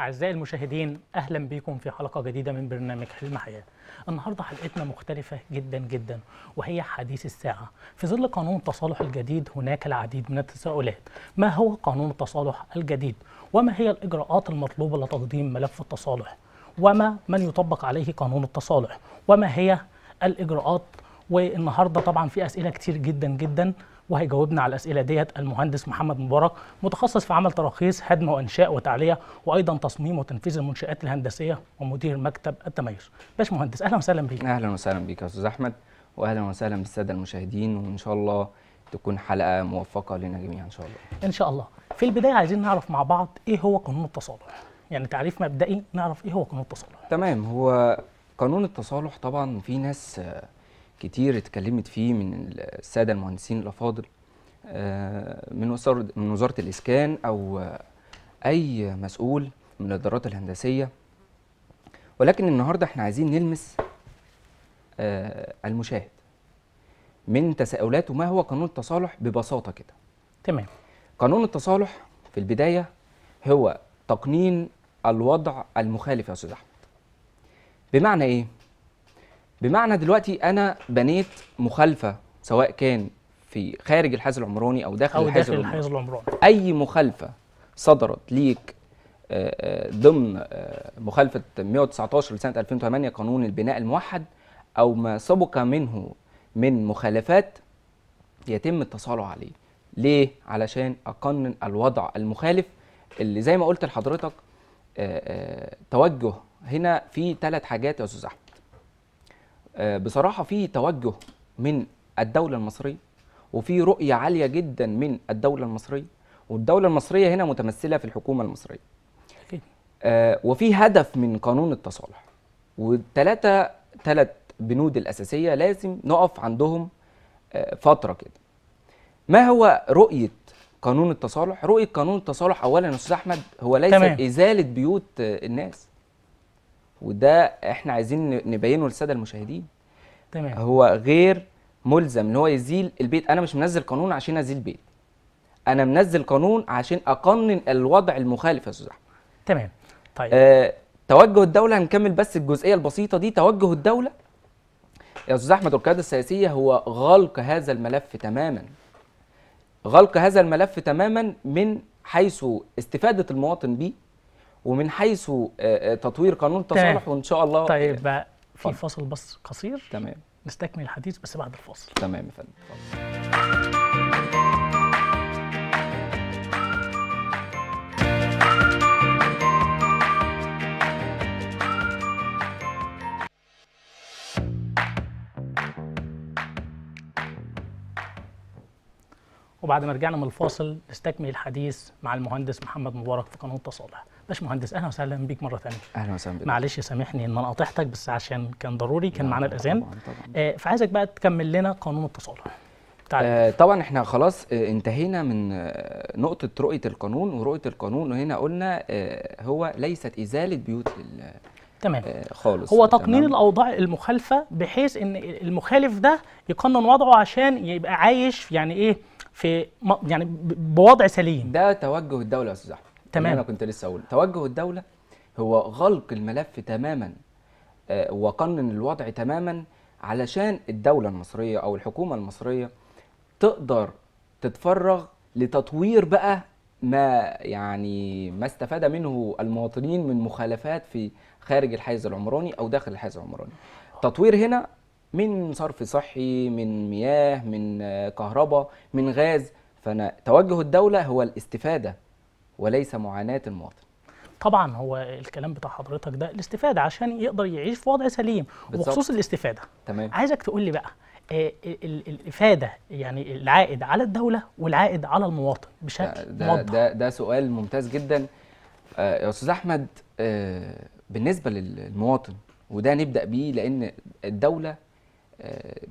أعزائي المشاهدين أهلا بكم في حلقة جديدة من برنامج حلم حياة النهاردة حلقتنا مختلفة جدا جدا وهي حديث الساعة في ظل قانون التصالح الجديد هناك العديد من التساؤلات ما هو قانون التصالح الجديد وما هي الإجراءات المطلوبة لتقديم ملف التصالح وما من يطبق عليه قانون التصالح وما هي الإجراءات والنهاردة طبعا في أسئلة كتير جدا جدا وهيجاوبنا على الاسئله ديت المهندس محمد مبارك متخصص في عمل تراخيص هدم وانشاء وتعليه وايضا تصميم وتنفيذ المنشات الهندسيه ومدير مكتب التميز باش مهندس اهلا وسهلا بيك اهلا وسهلا بيك يا استاذ احمد واهلا وسهلا بالساده المشاهدين وان شاء الله تكون حلقه موفقه لنا جميعا ان شاء الله ان شاء الله في البدايه عايزين نعرف مع بعض ايه هو قانون التصالح يعني تعريف مبدئي نعرف ايه هو قانون التصالح تمام هو قانون التصالح طبعا في ناس كتير اتكلمت فيه من الساده المهندسين الافاضل آه، من وزاره من وزاره الاسكان او اي مسؤول من الادارات الهندسيه ولكن النهارده احنا عايزين نلمس آه، المشاهد من تساؤلاته ما هو قانون التصالح ببساطه كده تمام قانون التصالح في البدايه هو تقنين الوضع المخالف يا استاذ احمد بمعنى ايه بمعنى دلوقتي انا بنيت مخالفه سواء كان في خارج الحيز العمراني او داخل, أو داخل الحيز العمراني اي مخالفه صدرت ليك آه، آه، ضمن آه، مخالفه 119 لسنه 2008 قانون البناء الموحد او ما سبق منه من مخالفات يتم التصالح عليه ليه علشان اقنن الوضع المخالف اللي زي ما قلت لحضرتك توجه هنا في ثلاث حاجات يا استاذ احمد آه، بصراحه في توجه من الدوله المصريه وفي رؤيه عاليه جدا من الدوله المصريه والدوله المصريه هنا متمثله في الحكومه المصريه أكيد. آه، وفي هدف من قانون التصالح والثلاثه ثلاث بنود الاساسيه لازم نقف عندهم آه، فتره كده ما هو رؤيه قانون التصالح رؤيه قانون التصالح اولا يا استاذ احمد هو ليس تمام. ازاله بيوت الناس وده احنا عايزين نبينه للساده المشاهدين تمام هو غير ملزم ان هو يزيل البيت انا مش منزل قانون عشان ازيل بيت انا منزل قانون عشان اقنن الوضع المخالف يا استاذ احمد تمام طيب آه توجه الدوله هنكمل بس الجزئيه البسيطه دي توجه الدوله يا استاذ احمد القياده السياسيه هو غلق هذا الملف تماما غلق هذا الملف تماما من حيث استفاده المواطن بيه ومن حيث آه، آه، تطوير قانون التصالح وان شاء الله طيب بقى في فضل. فاصل بس قصير تمام نستكمل الحديث بس بعد الفاصل تمام يا فندم وبعد ما رجعنا من الفاصل نستكمل الحديث مع المهندس محمد مبارك في قانون التصالح باشمهندس اهلا وسهلا بيك مره ثانيه اهلا وسهلا بيك معلش سامحني ان انا قاطعتك بس عشان كان ضروري كان نعم، معانا الاذان طبعا طبعا. آه فعايزك بقى تكمل لنا قانون التصالح آه طبعا احنا خلاص آه، انتهينا من آه، نقطه رؤيه القانون ورؤيه القانون هنا قلنا آه هو ليست ازاله بيوت لل تمام آه، خالص هو تقنين تمام. الاوضاع المخالفه بحيث ان المخالف ده يقنن وضعه عشان يبقى عايش يعني ايه في يعني بوضع سليم ده توجه الدوله يا استاذ احمد تمام انا كنت لسه اقول توجه الدوله هو غلق الملف تماما آه، وقنن الوضع تماما علشان الدوله المصريه او الحكومه المصريه تقدر تتفرغ لتطوير بقى ما يعني ما استفاد منه المواطنين من مخالفات في خارج الحيز العمراني او داخل الحيز العمراني تطوير هنا من صرف صحي من مياه من آه، كهرباء من غاز فانا توجه الدوله هو الاستفاده وليس معاناه المواطن طبعا هو الكلام بتاع حضرتك ده الاستفاده عشان يقدر يعيش في وضع سليم وخصوص الاستفاده تمام عايزك تقول لي بقى آه، الافاده يعني العائد على الدوله والعائد على المواطن بشكل ده موضح ده ده سؤال ممتاز جدا آه، يا استاذ احمد آه، بالنسبه للمواطن وده نبدا بيه لان الدوله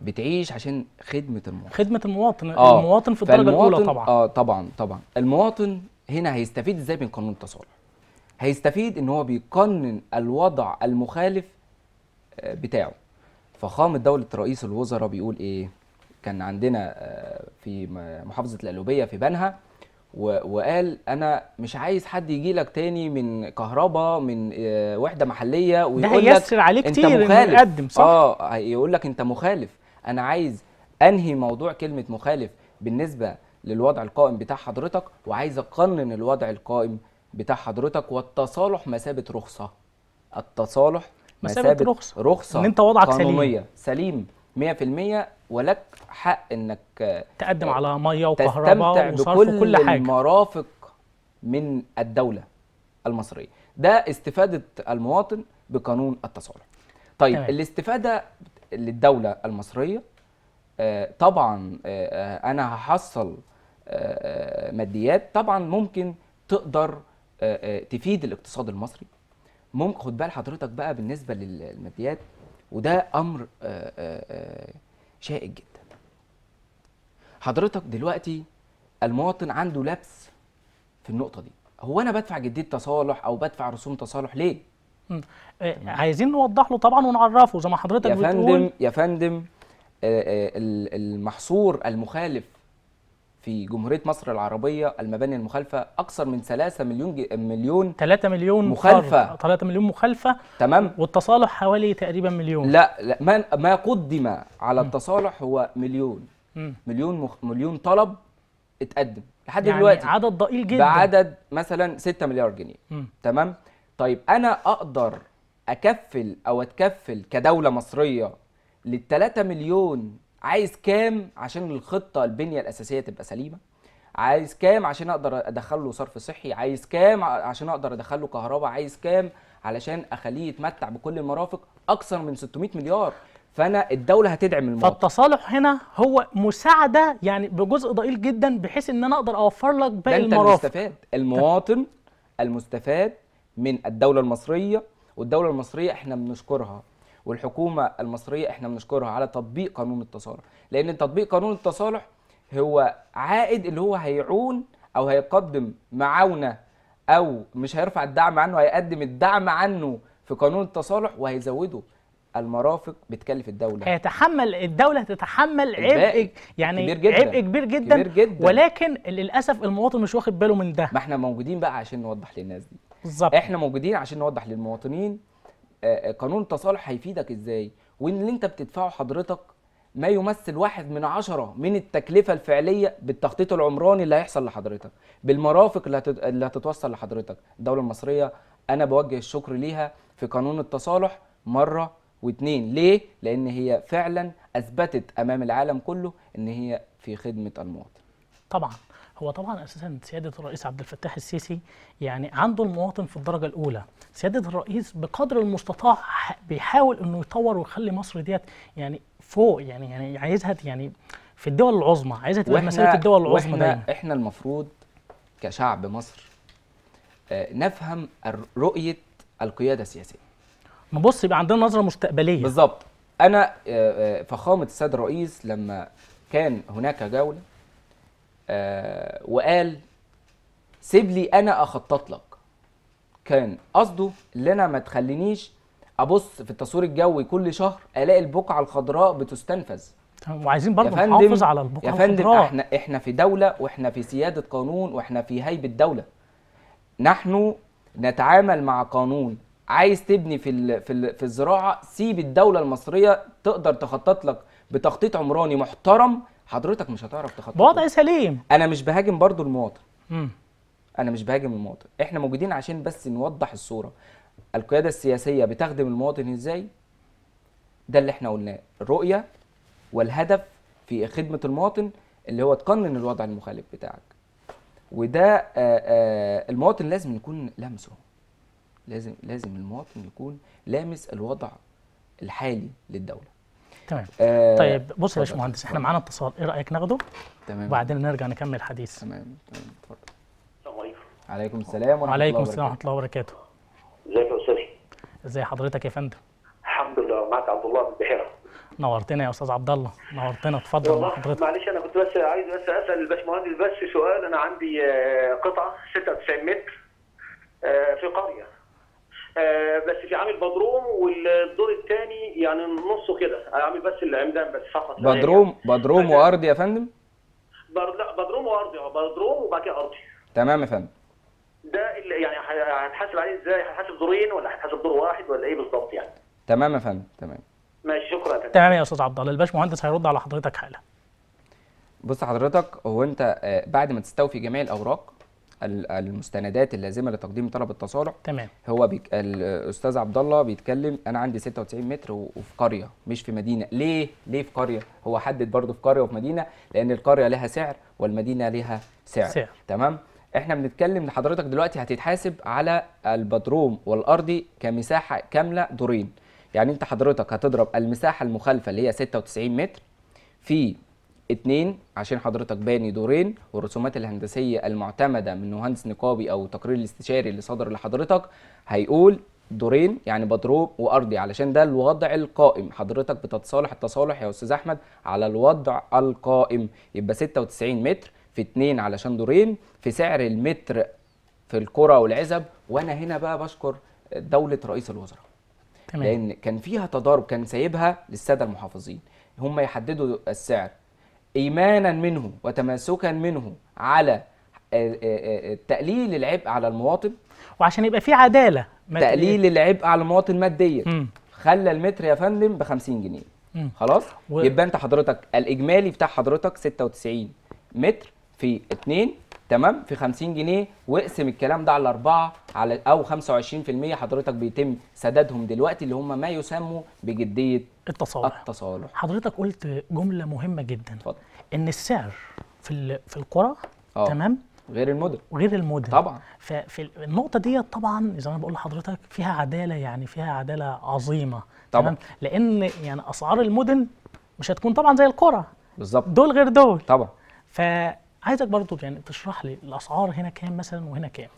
بتعيش عشان خدمه المواطن خدمه المواطن آه المواطن في الدرجه الاولى طبعا اه طبعا طبعا المواطن هنا هيستفيد ازاي من قانون التصالح هيستفيد ان هو بيقنن الوضع المخالف آه، بتاعه فخام دوله رئيس الوزراء بيقول ايه كان عندنا آه، في محافظه الألوبية في بنها وقال انا مش عايز حد يجي لك تاني من كهرباء من آه، وحده محليه ويقول لك ده عليه كتير انت مخالف قدم صح اه يقول لك انت مخالف انا عايز انهي موضوع كلمه مخالف بالنسبه للوضع القائم بتاع حضرتك وعايز اقنن الوضع القائم بتاع حضرتك والتصالح مثابه رخصه التصالح مثابه رخصه رخصه ان انت وضعك قانونية. سليم سليم 100% ولك حق انك آه، تقدم على ميه وكهرباء وصرف بكل وكل حاجه المرافق من الدوله المصريه ده استفاده المواطن بقانون التصالح طيب تمام. الاستفاده للدوله المصريه آه، طبعا آه، آه، انا هحصل ماديات طبعا ممكن تقدر تفيد الاقتصاد المصري ممكن خد بال حضرتك بقى بالنسبه للماديات وده امر شائك جدا حضرتك دلوقتي المواطن عنده لبس في النقطه دي هو انا بدفع جديد تصالح او بدفع رسوم تصالح ليه عايزين نوضح له طبعا ونعرفه زي ما حضرتك يا بتقول يا فندم يا فندم آه، آه، المحصور المخالف في جمهوريه مصر العربيه المباني المخالفه اكثر من 3 مليون جي... مليون 3 مليون مخالفه 3 مليون مخالفه تمام والتصالح حوالي تقريبا مليون لا, لا ما ما قدم على التصالح هو مليون م. مليون مخ... مليون طلب اتقدم لحد يعني دلوقتي عدد ضئيل جدا بعدد مثلا 6 مليار جنيه م. تمام طيب انا اقدر اكفل او اتكفل كدوله مصريه لل 3 مليون عايز كام عشان الخطه البنيه الاساسيه تبقى سليمه عايز كام عشان اقدر ادخله صرف صحي عايز كام عشان اقدر ادخله كهرباء عايز كام علشان اخليه يتمتع بكل المرافق اكثر من 600 مليار فانا الدوله هتدعم المواطن فالتصالح هنا هو مساعده يعني بجزء ضئيل جدا بحيث ان انا اقدر اوفر لك باقي المرافق المستفاد المواطن المستفاد من الدوله المصريه والدوله المصريه احنا بنشكرها والحكومه المصريه احنا بنشكرها على تطبيق قانون التصالح لان تطبيق قانون التصالح هو عائد اللي هو هيعون او هيقدم معاونه او مش هيرفع الدعم عنه هيقدم الدعم عنه في قانون التصالح وهيزوده المرافق بتكلف الدوله هيتحمل الدوله تتحمل عبء يعني كبير جدا. عبء كبير جدا, كبير جدا ولكن للاسف المواطن مش واخد باله من ده ما احنا موجودين بقى عشان نوضح للناس دي بالظبط احنا موجودين عشان نوضح للمواطنين آه، آه، قانون التصالح هيفيدك ازاي وان اللي انت بتدفعه حضرتك ما يمثل واحد من عشرة من التكلفة الفعلية بالتخطيط العمراني اللي هيحصل لحضرتك بالمرافق اللي هتتوصل لحضرتك الدولة المصرية أنا بوجه الشكر ليها في قانون التصالح مرة واتنين ليه؟ لأن هي فعلا أثبتت أمام العالم كله أن هي في خدمة المواطن طبعا هو طبعا اساسا سياده الرئيس عبد الفتاح السيسي يعني عنده المواطن في الدرجه الاولى سياده الرئيس بقدر المستطاع بيحاول انه يطور ويخلي مصر ديت يعني فوق يعني يعني عايزها يعني في الدول العظمى عايزها تبقى مساله الدول العظمى ده احنا المفروض كشعب مصر آه، نفهم رؤيه القياده السياسيه نبص بص يبقى عندنا نظره مستقبليه بالظبط انا آه، آه، فخامه السيد الرئيس لما كان هناك جوله آه، وقال سيب لي انا اخطط لك كان قصده ان انا ما تخلينيش ابص في التصوير الجوي كل شهر الاقي البقعه الخضراء بتستنفذ وعايزين برضه نحافظ على البقعه يا فندم الخضراء. احنا احنا في دوله واحنا في سياده قانون واحنا في هيبه دوله نحن نتعامل مع قانون عايز تبني في في, في الزراعه سيب الدوله المصريه تقدر تخطط لك بتخطيط عمراني محترم حضرتك مش هتعرف تخطط وضع سليم انا مش بهاجم برضو المواطن انا مش بهاجم المواطن احنا موجودين عشان بس نوضح الصوره القياده السياسيه بتخدم المواطن ازاي ده اللي احنا قلناه الرؤيه والهدف في خدمه المواطن اللي هو تقنن الوضع المخالف بتاعك وده آآ آه، آآ آه، المواطن لازم يكون لامسه لازم لازم المواطن يكون لامس الوضع الحالي للدوله تمام آه طيب بص يا باشمهندس احنا معانا اتصال ايه رايك ناخده تمام وبعدين نرجع نكمل الحديث تمام تمام اتفضل السلام عليكم السلام ورحمه الله وعليكم السلام ورحمه الله وبركاته ازيك يا استاذ؟ ازي حضرتك يا فندم الحمد لله معاك عبد الله من البحيره نورتنا يا استاذ عبد الله نورتنا اتفضل مع حضرتك معلش انا كنت بس عايز بس اسال الباشمهندس بس سؤال انا عندي آه، قطعه 96 متر آه، في قريه آه، بس في عامل بدروم والدور الثاني يعني نصه كده آه، عامل بس العمدان بس فقط بدروم بدروم وارضي يا فندم؟ لا بدروم وارضي آه، بدروم وبعد كده ارضي تمام يا فندم ده اللي يعني هنحاسب عليه ازاي؟ هنحاسب دورين ولا هنحاسب دور واحد ولا ايه بالظبط يعني؟ تمام يا فندم تمام ماشي شكرا تمام, تمام يا استاذ عبد الله الباشمهندس هيرد على حضرتك حالا بص حضرتك هو انت بعد ما تستوفي جميع الاوراق المستندات اللازمه لتقديم طلب التصالح تمام هو بيك... الاستاذ عبد الله بيتكلم انا عندي 96 متر وفي قريه مش في مدينه ليه ليه في قريه هو حدد برضه في قريه وفي مدينه لان القريه لها سعر والمدينه لها سعر, سعر. تمام احنا بنتكلم لحضرتك دلوقتي هتتحاسب على البدروم والارضي كمساحه كامله دورين يعني انت حضرتك هتضرب المساحه المخالفه اللي هي 96 متر في اتنين عشان حضرتك باني دورين والرسومات الهندسيه المعتمده من مهندس نقابي او التقرير الاستشاري اللي صدر لحضرتك هيقول دورين يعني بدروب وارضي علشان ده الوضع القائم حضرتك بتتصالح التصالح يا استاذ احمد على الوضع القائم يبقى 96 متر في اتنين علشان دورين في سعر المتر في القرى والعزب وانا هنا بقى بشكر دوله رئيس الوزراء تمام. لان كان فيها تضارب كان سايبها للساده المحافظين هم يحددوا السعر ايمانا منه وتمسكا منه على آه، آه، آه، تقليل العبء على المواطن وعشان يبقى في عداله مادية. تقليل العبء على المواطن ماديا خلى المتر يا فندم ب 50 جنيه مم. خلاص و... يبقى انت حضرتك الاجمالي بتاع حضرتك 96 متر في 2 تمام في 50 جنيه واقسم الكلام ده على 4 على او 25% حضرتك بيتم سدادهم دلوقتي اللي هم ما يسموا بجديه التصالح التصالح حضرتك قلت جمله مهمه جدا فضل. ان السعر في في القرى أوه. تمام غير المدن غير المدن طبعا ففي النقطه ديت طبعا زي ما بقول لحضرتك فيها عداله يعني فيها عداله عظيمه طبعا تمام؟ لان يعني اسعار المدن مش هتكون طبعا زي القرى بالظبط دول غير دول طبعا ف عايزك برضو يعني تشرح لي الاسعار هنا كام مثلا وهنا كام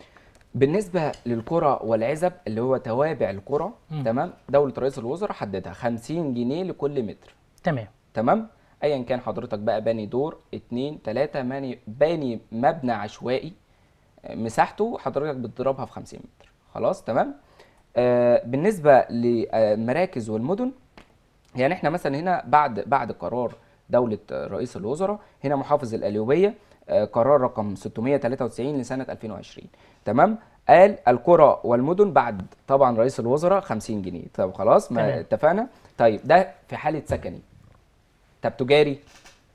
بالنسبه للكره والعزب اللي هو توابع الكره تمام دوله رئيس الوزراء حددها 50 جنيه لكل متر تمام تمام ايا كان حضرتك بقى باني دور 2 3 باني مبنى عشوائي آه، مساحته حضرتك بتضربها في 50 متر خلاص تمام آه بالنسبه للمراكز والمدن يعني احنا مثلا هنا بعد بعد قرار دوله رئيس الوزراء هنا محافظ الاليوبيه آه، قرار رقم 693 لسنه 2020 تمام قال القرى والمدن بعد طبعا رئيس الوزراء 50 جنيه طب خلاص ما تمام. اتفقنا طيب ده في حاله سكني طب تجاري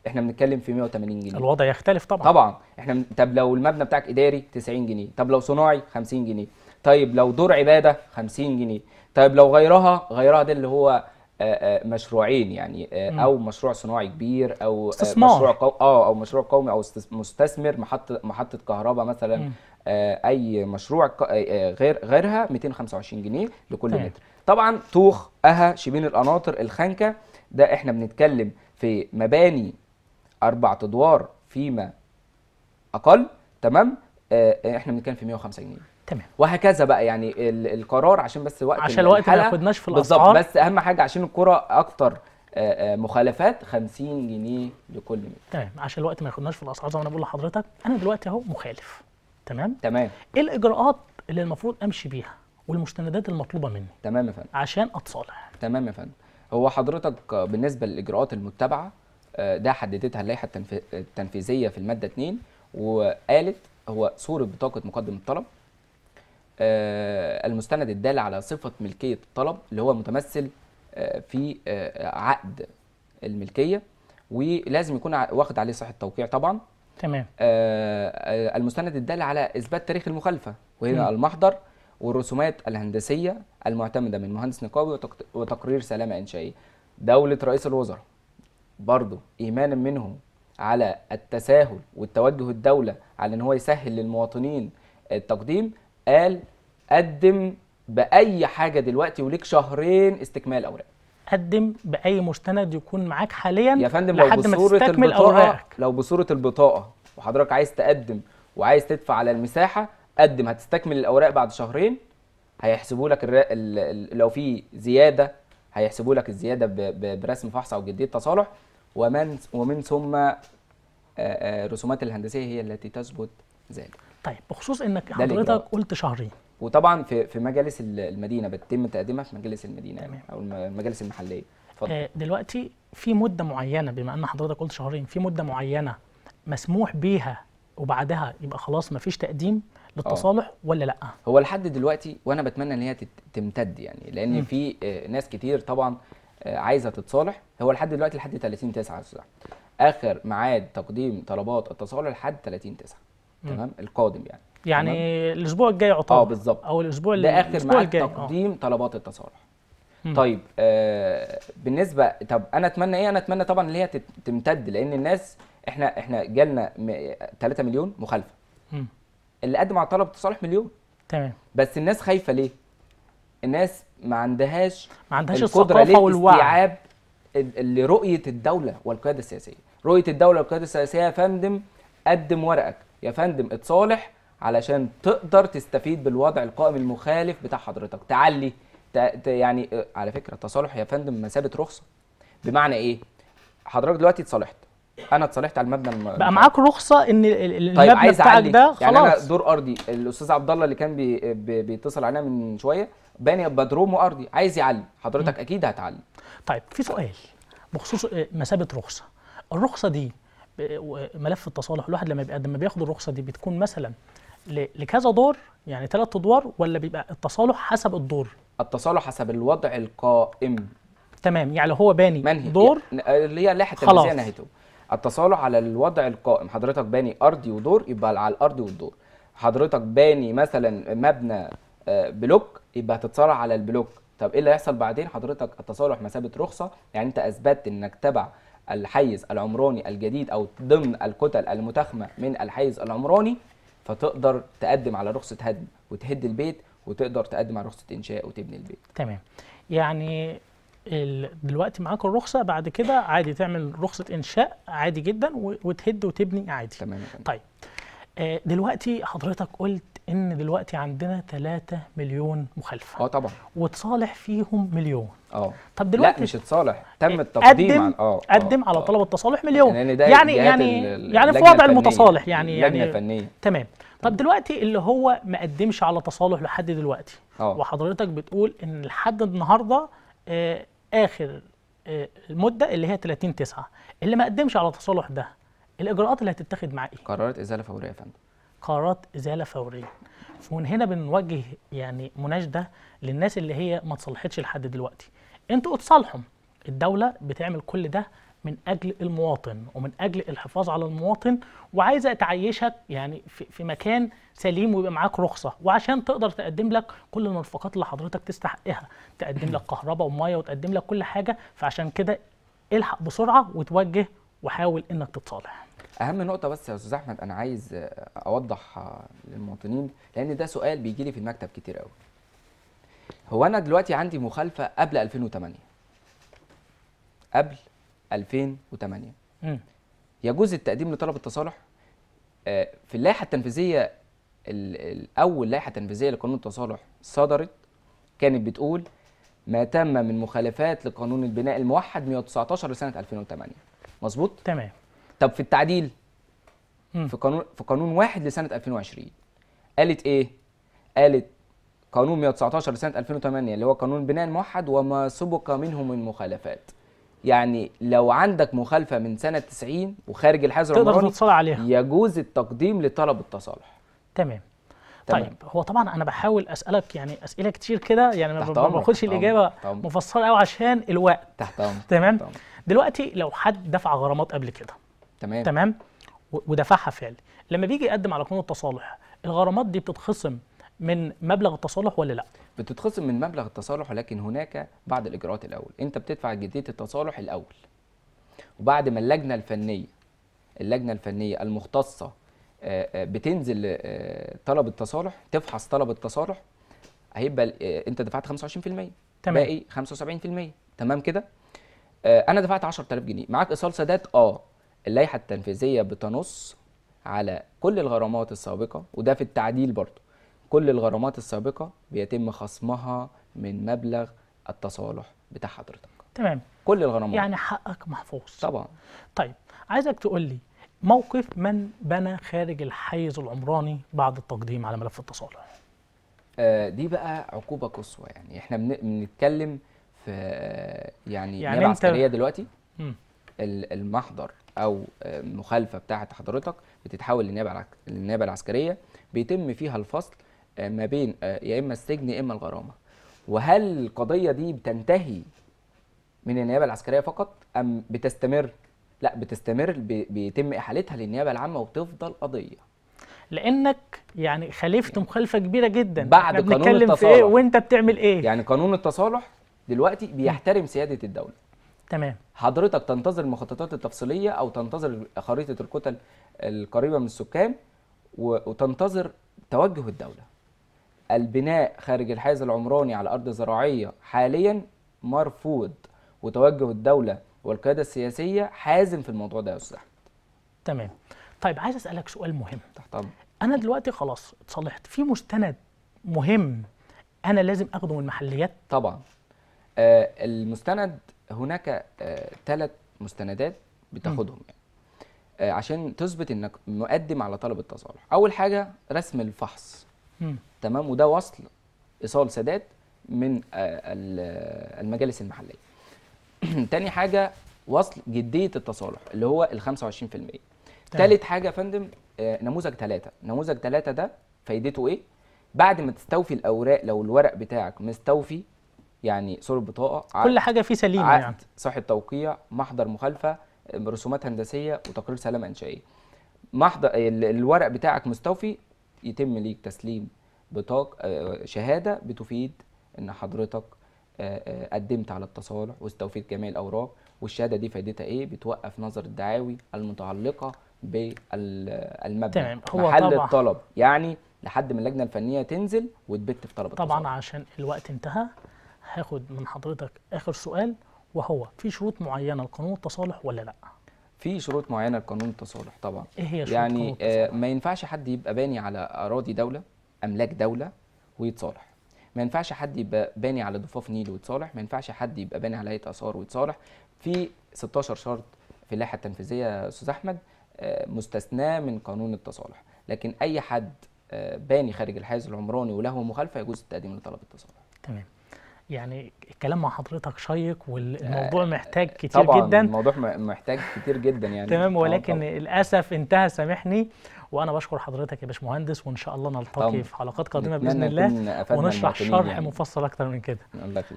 احنا بنتكلم في 180 جنيه الوضع يختلف طبعا طبعا احنا من... طب لو المبنى بتاعك اداري 90 جنيه طب لو صناعي 50 جنيه طيب لو دور عباده 50 جنيه طيب لو غيرها غيرها ده اللي هو آه، آه، مشروعين يعني آه، او مشروع صناعي كبير او استثمار. مشروع قو... اه او مشروع قومي او مستثمر محطه محطه كهرباء مثلا م. اي مشروع غير غيرها 225 جنيه لكل طيب. متر طبعا طوخ اها شبين القناطر الخنكه ده احنا بنتكلم في مباني اربع ادوار فيما اقل تمام احنا بنتكلم في 105 جنيه تمام وهكذا بقى يعني القرار عشان بس وقت عشان الوقت ما ياخدناش في الاسعار بالظبط بس اهم حاجه عشان الكره اكتر آه، آه، مخالفات 50 جنيه لكل متر تمام عشان الوقت ما ياخدناش في الاسعار زي ما انا بقول لحضرتك انا دلوقتي اهو مخالف تمام تمام ايه الاجراءات اللي المفروض امشي بيها والمستندات المطلوبه مني تمام يا فندم عشان اتصالح تمام يا فندم هو حضرتك بالنسبه للاجراءات المتبعه آه، ده حددتها اللائحه التنفيذيه في الماده 2 وقالت هو صوره بطاقه مقدم الطلب آه، المستند الدال على صفة ملكية الطلب اللي هو متمثل آه، في آه، عقد الملكية ولازم يكون واخد عليه صحة توقيع طبعا تمام المستند الدال على إثبات تاريخ المخالفة وهنا م. المحضر والرسومات الهندسية المعتمدة من مهندس نقابي وتقرير سلامة إنشائية دولة رئيس الوزراء برضه إيمانا منهم على التساهل والتوجه الدولة على إن هو يسهل للمواطنين التقديم قال قدم باي حاجه دلوقتي وليك شهرين استكمال اوراق قدم باي مستند يكون معاك حاليا يا فندم لو بصوره البطاقه لو بصوره البطاقه وحضرتك عايز تقدم وعايز تدفع على المساحه قدم هتستكمل الاوراق بعد شهرين هيحسبوا لك الر... ال... لو في زياده هيحسبوا لك الزياده ب... ب... برسم فحص او جديه تصالح ومن ومن ثم الرسومات الهندسيه هي التي تثبت زائد طيب بخصوص انك حضرتك قلت شهرين وطبعا في في مجالس المدينه بتتم تقديمها في مجالس المدينه تمام. او المجالس المحليه اتفضل آه دلوقتي في مده معينه بما ان حضرتك قلت شهرين في مده معينه مسموح بيها وبعدها يبقى خلاص ما فيش تقديم للتصالح أوه. ولا لا هو لحد دلوقتي وانا بتمنى ان هي تمتد يعني لان م. في آه، ناس كتير طبعا آه، عايزه تتصالح هو لحد دلوقتي لحد 30 9 اخر ميعاد تقديم طلبات التصالح لحد 30 9 تمام القادم يعني يعني تمام؟ الاسبوع الجاي عطاء اه بالظبط او الاسبوع اللي ده اخر الجاي آه. تقديم طلبات التصالح مم. طيب آه بالنسبه طب انا اتمنى ايه انا اتمنى طبعا ان هي تمتد لان الناس احنا احنا جالنا 3 مليون مخالفه اللي قدم على طلب التصالح مليون تمام بس الناس خايفه ليه الناس ما عندهاش ما عندهاش الثقافه والوعي استيعاب لرؤيه الدوله والقياده السياسيه رؤيه الدوله والقياده السياسيه يا فندم قدم ورقك يا فندم اتصالح علشان تقدر تستفيد بالوضع القائم المخالف بتاع حضرتك تعلي ت... يعني آه، على فكره التصالح يا فندم مثابه رخصه بمعنى ايه حضرتك دلوقتي اتصالحت انا اتصالحت على المبنى الم... بقى معاك رخصه ان المبنى طيب عايز بتاعك ده خلاص يعني انا دور ارضي الاستاذ عبد الله اللي كان بي... بي... بيتصل علينا من شويه باني بدروم وارضي عايز يعلي حضرتك م. اكيد هتعلي طيب في سؤال بخصوص آه، مثابه رخصه الرخصه دي ملف التصالح الواحد لما لما بياخد الرخصه دي بتكون مثلا لكذا دور يعني ثلاث ادوار ولا بيبقى التصالح حسب الدور التصالح حسب الوضع القائم تمام يعني هو باني منهي. يعني دور آه، اللي هي لائحه التنفيذيه نهيته التصالح على الوضع القائم حضرتك باني ارضي ودور يبقى على الارض والدور حضرتك باني مثلا مبنى آه، بلوك يبقى هتتصالح على البلوك طب ايه اللي هيحصل بعدين حضرتك التصالح مثابه رخصه يعني انت اثبتت انك تبع الحيز العمراني الجديد او ضمن الكتل المتخمه من الحيز العمراني فتقدر تقدم على رخصه هدم وتهد البيت وتقدر تقدم على رخصه انشاء وتبني البيت. تمام. يعني دلوقتي معاك الرخصه بعد كده عادي تعمل رخصه انشاء عادي جدا وتهد وتبني عادي. تمام. طيب آه، دلوقتي حضرتك قلت ان دلوقتي عندنا 3 مليون مخالفه اه طبعا وتصالح فيهم مليون اه طب دلوقتي لا مش اتصالح تم آه، التقديم قدم آه،, اه قدم على طلب التصالح مليون يعني ده يعني يعني, يعني في وضع المتصالح يعني يعني فنيه تمام طب دلوقتي اللي هو ما قدمش على تصالح لحد دلوقتي أوه. وحضرتك بتقول ان لحد النهارده آه اخر آه المده اللي هي 30 9 اللي ما قدمش على تصالح ده الاجراءات اللي هتتخذ مع ايه قرارات ازاله فوريه يا فندم قرارات ازاله فوريه ومن هنا بنوجه يعني مناشده للناس اللي هي ما اتصلحتش لحد دلوقتي انتوا اتصالحوا الدوله بتعمل كل ده من اجل المواطن ومن اجل الحفاظ على المواطن وعايزه تعيشك يعني في, في مكان سليم ويبقى معاك رخصه وعشان تقدر تقدم لك كل المرفقات اللي حضرتك تستحقها تقدم لك كهرباء وميه وتقدم لك كل حاجه فعشان كده الحق بسرعه وتوجه وحاول انك تتصالح اهم نقطه بس يا استاذ احمد انا عايز اوضح للمواطنين لان ده سؤال بيجي لي في المكتب كتير قوي هو انا دلوقتي عندي مخالفه قبل 2008 قبل 2008 م. يجوز التقديم لطلب التصالح آه، في اللائحه التنفيذيه الاول لائحه تنفيذيه لقانون التصالح صدرت كانت بتقول ما تم من مخالفات لقانون البناء الموحد 119 لسنه 2008 مظبوط تمام طب في التعديل مم. في قانون في قانون واحد لسنه 2020 قالت ايه قالت قانون 119 لسنه 2008 اللي هو قانون البناء الموحد وما سبق منه من مخالفات يعني لو عندك مخالفه من سنه 90 وخارج الحظر تقدر تتصالح عليها يجوز التقديم لطلب التصالح تمام طيب هو طبعا انا بحاول اسالك يعني اسئله كتير كده يعني ما باخدش الاجابه مفصله قوي عشان الوقت تحت امرك تمام دلوقتي لو حد دفع غرامات قبل كده تمام تمام ودفعها فعلا لما بيجي يقدم على قانون التصالح الغرامات دي بتتخصم من مبلغ التصالح ولا لا؟ بتتخصم من مبلغ التصالح ولكن هناك بعض الاجراءات الاول، انت بتدفع جديه التصالح الاول. وبعد ما اللجنه الفنيه اللجنه الفنيه المختصه آه، آه، بتنزل آه، طلب التصالح تفحص طلب التصالح هيبقى انت دفعت 25% تمام باقي 75% تمام كده انا دفعت 10000 جنيه معاك ايصال سداد اه اللائحه التنفيذيه بتنص على كل الغرامات السابقه وده في التعديل برضه كل الغرامات السابقه بيتم خصمها من مبلغ التصالح بتاع حضرتك تمام كل الغرامات يعني حقك محفوظ طبعا طيب عايزك تقول لي موقف من بنى خارج الحيز العمراني بعد التقديم على ملف التصالح آه، دي بقى عقوبه قصوى يعني احنا بنتكلم في آه، يعني, يعني انت عسكريه دلوقتي م. المحضر او آه، المخالفه بتاعه حضرتك بتتحول للنيابه للنيابه العسكريه بيتم فيها الفصل ما بين يا اما السجن يا اما الغرامه وهل القضيه دي بتنتهي من النيابه العسكريه فقط ام بتستمر لا بتستمر بيتم احالتها للنيابه العامه وبتفضل قضيه لانك يعني خالفت مخالفه كبيره جدا بعد قانون التصالح في إيه وانت بتعمل ايه يعني قانون التصالح دلوقتي بيحترم سياده الدوله تمام حضرتك تنتظر المخططات التفصيليه او تنتظر خريطه الكتل القريبه من السكان وتنتظر توجه الدوله البناء خارج الحيز العمراني على ارض زراعيه حاليا مرفوض وتوجه الدوله والقياده السياسيه حازم في الموضوع ده يا استاذ احمد تمام طيب عايز اسالك سؤال مهم طبعا انا دلوقتي خلاص اتصالحت في مستند مهم انا لازم اخده من المحليات طبعا آه المستند هناك ثلاث آه مستندات بتاخدهم يعني آه عشان تثبت انك مقدم على طلب التصالح اول حاجه رسم الفحص م. تمام وده وصل ايصال سادات من آه المجالس المحليه تاني حاجه وصل جديه التصالح اللي هو ال 25% ثالث حاجه يا فندم آه، نموذج ثلاثه نموذج ثلاثه ده فايدته ايه بعد ما تستوفي الاوراق لو الورق بتاعك مستوفي يعني صوره بطاقه كل حاجه فيه سليمه يعني عقد صحه توقيع محضر مخالفه رسومات هندسيه وتقرير سلامه انشائيه محضر الورق بتاعك مستوفي يتم ليك تسليم بطاقه آه، شهاده بتفيد ان حضرتك قدمت على التصالح واستوفيت جميع الاوراق والشهاده دي فائدتها ايه بتوقف نظر الدعاوي المتعلقه بالمبنى تمام هو محل طبعا. الطلب يعني لحد ما اللجنه الفنيه تنزل وتبت في طلب طبعا التصالح. عشان الوقت انتهى هاخد من حضرتك اخر سؤال وهو في شروط معينه لقانون التصالح ولا لا في شروط معينه لقانون التصالح طبعا ايه هي شروط يعني آه ما ينفعش حد يبقى باني على اراضي دوله املاك دوله ويتصالح ما ينفعش حد يبقى باني على ضفاف نيل ويتصالح ما ينفعش حد يبقى باني على هيئه اثار ويتصالح في 16 شرط في اللائحه التنفيذيه استاذ احمد آه، مستثناه من قانون التصالح لكن اي حد آه، باني خارج الحيز العمراني وله مخالفه يجوز التقديم لطلب التصالح تمام يعني الكلام مع حضرتك شيق والموضوع آه، محتاج آه، كتير طبعا جدا الموضوع محتاج كتير جدا يعني تمام آه، ولكن طبعا. للاسف انتهى سامحني وانا بشكر حضرتك يا باشمهندس وان شاء الله نلتقي في حلقات قادمه باذن الله ونشرح شرح يعني. مفصل اكتر من كده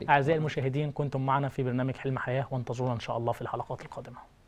اعزائي المشاهدين كنتم معنا في برنامج حلم حياه وانتظرونا ان شاء الله في الحلقات القادمه